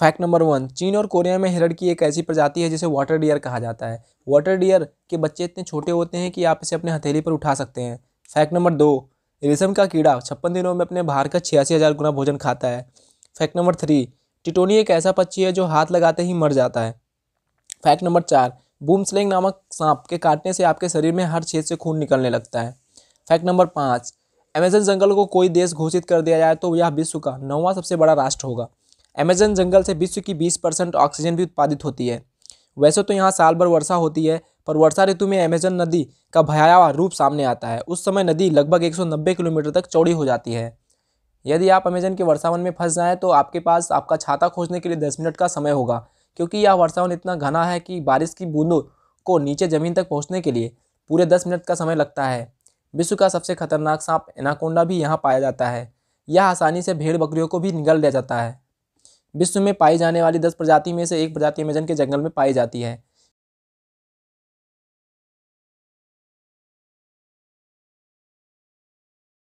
fact number one चीन और Korea में हिरण की एक ऐसी प्रजाति है जिसे वाटर डियर कहा जाता है वाटर डियर के बच्चे इतने छोटे होते हैं कि आप इसे अपने हथेली पर उठा सकते हैं फैक्ट नंबर दो रेशम का कीड़ा छप्पन दिनों में अपने बाहर का छियासी हज़ार गुना भोजन खाता है फैक्ट नंबर थ्री टिटोनी एक ऐसा पक्षी है जो हाथ लगाते ही मर जाता है फैक्ट नंबर चार बूम स्लेंग नामक सांप के काटने से आपके शरीर में हर छेद से खून निकलने लगता है फैक्ट नंबर पाँच अमेजन जंगल को कोई देश घोषित कर दिया जाए तो यह विश्व का नौवां सबसे बड़ा राष्ट्र होगा अमेजन जंगल से विश्व की 20 परसेंट ऑक्सीजन भी उत्पादित होती है वैसे तो यहाँ साल भर वर्षा होती है पर वर्षा ऋतु में अमेजन नदी का भयावह रूप सामने आता है उस समय नदी लगभग 190 किलोमीटर तक चौड़ी हो जाती है यदि आप अमेजन के वर्षावन में फंस जाएँ तो आपके पास आपका छाता खोजने के लिए दस मिनट का समय होगा क्योंकि यह वर्षावन इतना घना है कि बारिश की बूंदों को नीचे ज़मीन तक पहुँचने के लिए पूरे दस मिनट का समय लगता है विश्व का सबसे खतरनाक सांप एनाकोंडा भी यहाँ पाया जाता है यह आसानी से भेड़ बकरियों को भी निगल दिया जाता है विश्व में पाई जाने वाली दस प्रजाति में से एक प्रजाति अमेजन के जंगल में पाई जाती है